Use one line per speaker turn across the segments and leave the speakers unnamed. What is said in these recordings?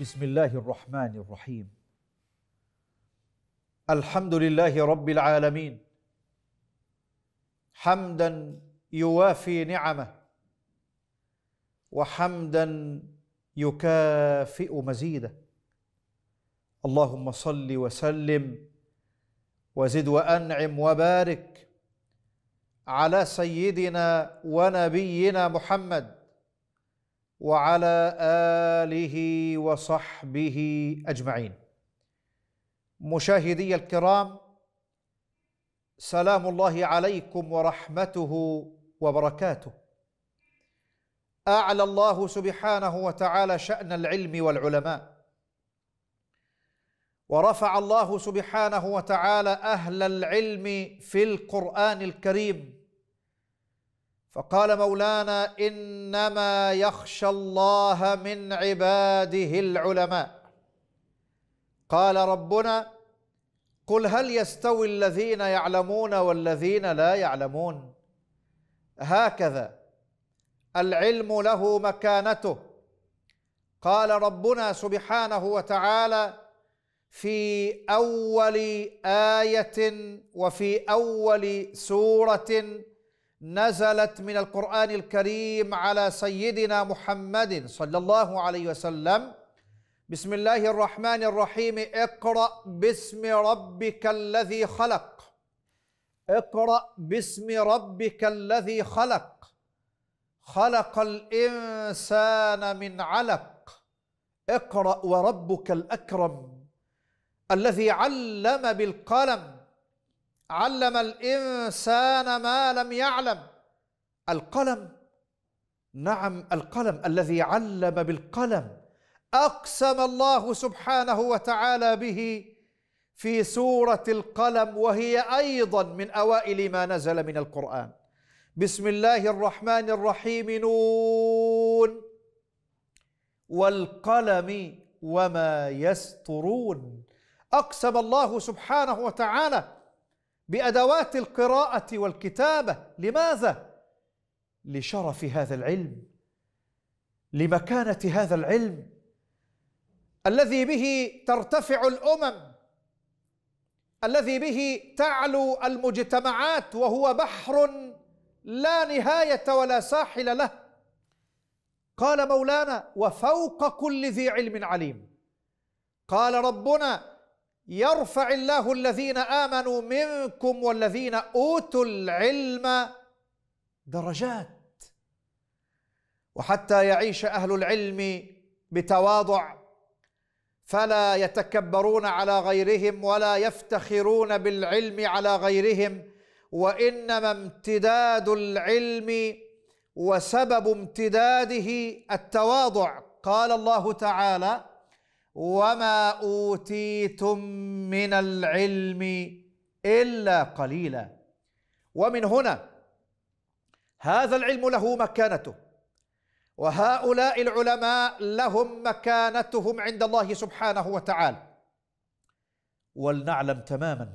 بسم الله الرحمن الرحيم الحمد لله رب العالمين حمدا يوافي نعمه وحمدا يكافئ مزيده اللهم صل وسلم وزد وانعم وبارك على سيدنا ونبينا محمد وعلى اله وصحبه اجمعين مشاهدي الكرام سلام الله عليكم ورحمته وبركاته اعلى الله سبحانه وتعالى شان العلم والعلماء ورفع الله سبحانه وتعالى اهل العلم في القران الكريم فقال مولانا إنما يخشى الله من عباده العلماء قال ربنا قل هل يستوي الذين يعلمون والذين لا يعلمون هكذا العلم له مكانته قال ربنا سبحانه وتعالى في اول ايه وفي اول سوره نزلت من القرآن الكريم على سيدنا محمد صلى الله عليه وسلم بسم الله الرحمن الرحيم اقرأ باسم ربك الذي خلق اقرأ باسم ربك الذي خلق خلق الإنسان من علق اقرأ وربك الأكرم الذي علم بالقلم علم الإنسان ما لم يعلم القلم نعم القلم الذي علم بالقلم أقسم الله سبحانه وتعالى به في سورة القلم وهي أيضا من أوائل ما نزل من القرآن بسم الله الرحمن الرحيم نون والقلم وما يسطرون أقسم الله سبحانه وتعالى بأدوات القراءة والكتابة لماذا؟ لشرف هذا العلم لمكانة هذا العلم الذي به ترتفع الأمم الذي به تعلو المجتمعات وهو بحر لا نهاية ولا ساحل له قال مولانا وفوق كل ذي علم عليم قال ربنا يرفع الله الذين امنوا منكم والذين اوتوا العلم درجات وحتى يعيش اهل العلم بتواضع فلا يتكبرون على غيرهم ولا يفتخرون بالعلم على غيرهم وانما امتداد العلم وسبب امتداده التواضع قال الله تعالى وما اوتيتم من العلم الا قليلا ومن هنا هذا العلم له مكانته وهؤلاء العلماء لهم مكانتهم عند الله سبحانه وتعالى ولنعلم تماما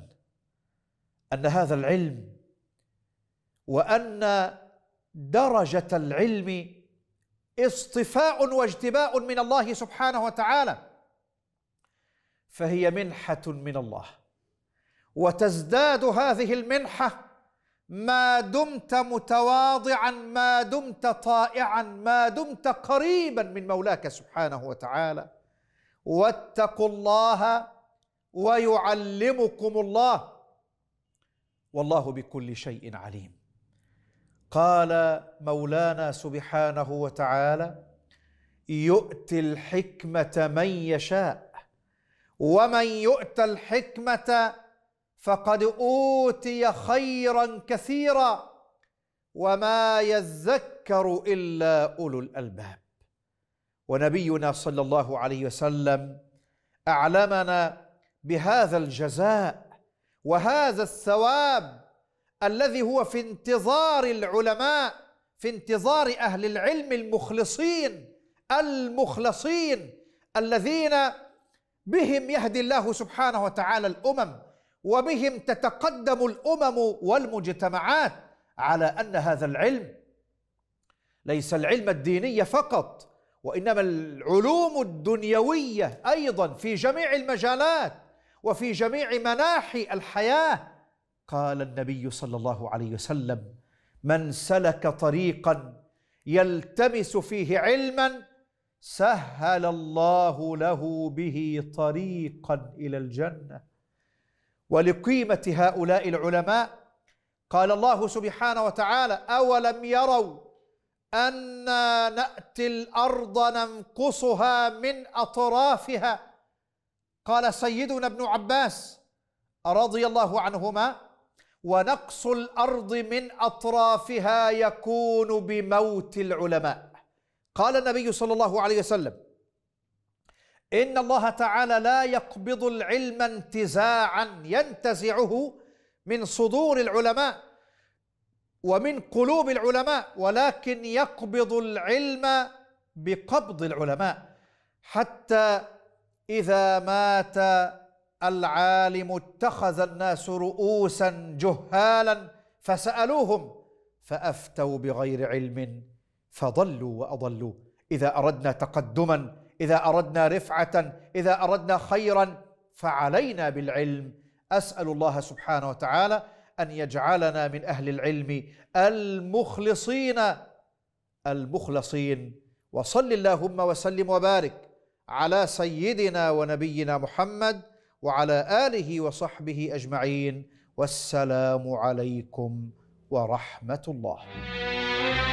ان هذا العلم وان درجه العلم اصطفاء واجتباء من الله سبحانه وتعالى فهي منحه من الله وتزداد هذه المنحه ما دمت متواضعا ما دمت طائعا ما دمت قريبا من مولاك سبحانه وتعالى واتقوا الله ويعلمكم الله والله بكل شيء عليم قال مولانا سبحانه وتعالى يؤتي الحكمه من يشاء ومن يؤت الحكمة فقد أوتي خيرا كثيرا وما يذكر إلا أولو الألباب ونبينا صلى الله عليه وسلم أعلمنا بهذا الجزاء وهذا الثواب الذي هو في انتظار العلماء في انتظار أهل العلم المخلصين المخلصين الذين بهم يهدي الله سبحانه وتعالى الامم وبهم تتقدم الامم والمجتمعات على ان هذا العلم ليس العلم الديني فقط وانما العلوم الدنيويه ايضا في جميع المجالات وفي جميع مناحي الحياه قال النبي صلى الله عليه وسلم من سلك طريقا يلتمس فيه علما سهل الله له به طريقا الى الجنه ولقيمه هؤلاء العلماء قال الله سبحانه وتعالى اولم يروا انا ناتي الارض ننقصها من اطرافها قال سيدنا ابن عباس رضي الله عنهما ونقص الارض من اطرافها يكون بموت العلماء قال النبي صلى الله عليه وسلم إن الله تعالى لا يقبض العلم انتزاعا ينتزعه من صدور العلماء ومن قلوب العلماء ولكن يقبض العلم بقبض العلماء حتى إذا مات العالم اتخذ الناس رؤوسا جهالا فسألوهم فأفتوا بغير علم فضلوا واضلوا اذا اردنا تقدما اذا اردنا رفعه اذا اردنا خيرا فعلينا بالعلم اسال الله سبحانه وتعالى ان يجعلنا من اهل العلم المخلصين المخلصين وصل اللهم وسلم وبارك على سيدنا ونبينا محمد وعلى اله وصحبه اجمعين والسلام عليكم ورحمه الله